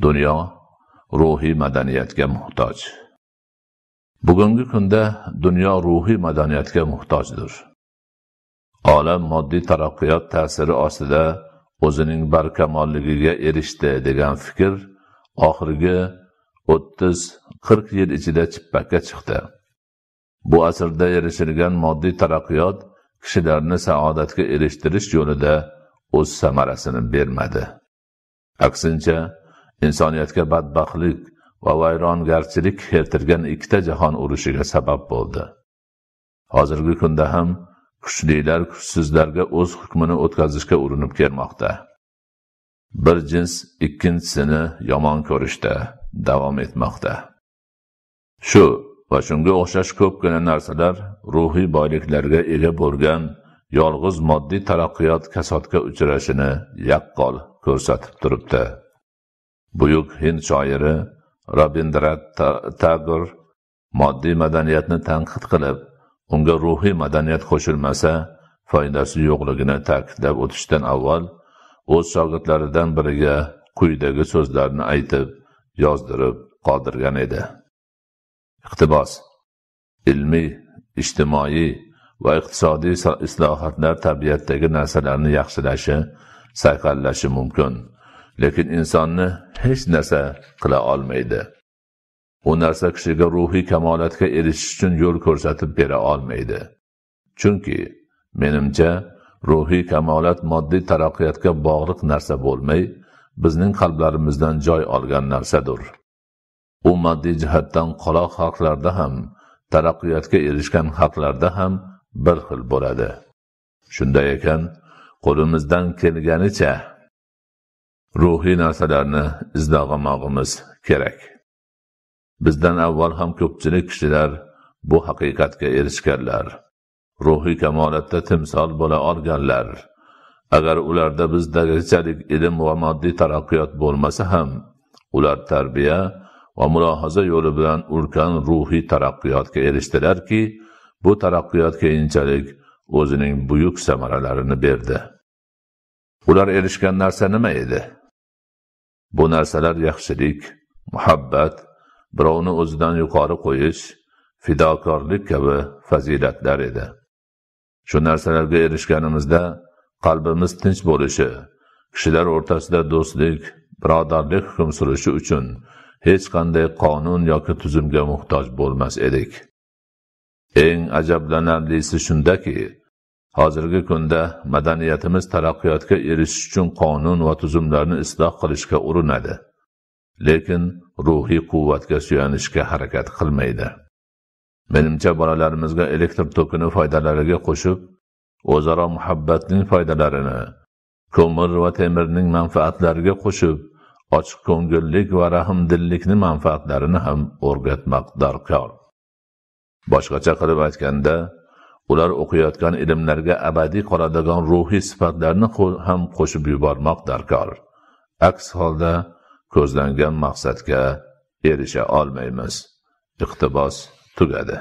dunyo ruhiy madaniyatga muhtoj bugungi kunda dunyo ruhiy madaniyatga muhtojdir olam moddiy taraqqiyot ta'siri ostida o'zining barkamolligiga erishdi degan fikr oxirgi o'ttiz qirq yil ichida chippakka chiqdi bu asrda erishilgan moddiy taraqqiyot kishilarni saodatga erishtirish yo'lida o'z samarasini bermadi aksincha insoniyatga badbaxtlik va vayrongarchilik keltirgan ikkita jahon urushiga sabab bo'ldi hozirgi kunda ham kuchlilar kuchsizlarga o'z hukmini o'tkazishga urinib kelmoqda bir jins ikkinchisini yomon ko'rishda davom etmoqda shu va shunga o'xshash ko'pgina narsalar ruhiy boyliklarga ega bo'lgan yolg'iz moddiy taraqqiyot kasodga uchrashini yaqqol ko'rsatib turibdi buyuk hind shoiri robindrat tagor moddiy madaniyatni tanqid qilib unga ruhiy madaniyat qo'shilmasa foydasi yo'qligini ta'kidlab o'tishdan avval o'z shogirdlaridan biriga quyidagi so'zlarni aytib yozdirib qoldirgan edi iqtibos ilmiy ijtimoiy va iqtisodiy islohotlar tabiatdagi narsalarni yaxshilashi sayqallashi mumkin lekin insonni hech narsa qila olmaydi u narsa kishiga ruhiy kamolatga erishish uchun yo'l ko'rsatib bera olmaydi chunki menimcha ruhiy kamolat moddiy taraqqiyotga bog'liq narsa bo'lmay bizning qalblarimizdan joy olgan narsadir u moddiy jihatdan qoloq xalqlarda ham taraqqiyotga erishgan xalqlarda ham bir xil bo'ladi shunday ekan qo'limizdan kelganicha ruhiy narsalarni izdag'amog'imiz kerak bizdan avval ham ko'pchilik kishilar bu haqiqatga erishganlar ruhiy kamolatda timsol bo'la olganlar agar ularda bizdagichalik ilm va moddiy taraqqiyot bo'lmasa ham ular tarbiya va mulohaza yo'li bilan ulkan ruhiy taraqqiyotga erishdilarki bu taraqqiyot keyinchalik o'zining buyuk samaralarini berdi ular erishgan narsa nima edi bu narsalar yaxshilik muhabbat birovni o'zidan yuqori qo'yish fidokorlik kabi fazilatlar edi shu narsalarga erishganimizda qalbimiz tinch bo'lishi kishilar o'rtasida do'stlik birodarlik hukm surishi uchun hech qanday qonun yoki tuzumga muhtoj bo'lmas edik eng ajablanarlisi shundaki hozirgi kunda madaniyatimiz taraqqiyotga erishish uchun qonun va tuzumlarni isloh qilishga urinadi lekin ruhiy quvvatga suyanishga harakat qilmaydi menimcha bolalarimizga elektr tokini foydalariga qo'shib o'zaro muhabbatning foydalarini ko'mir va temirning manfaatlariga qo'shib ochiq ko'ngillik va rahmdillikni manfaatlarini ham o'rgatmoq darkor boshqacha qilib aytganda ular o'qiyotgan ilmlarga abadiy qoladigan ruhiy sifatlarni ham qo'shib yubormoq darkor aks holda ko'zlangan maqsadga erisha olmaymiz iqtibos tugadi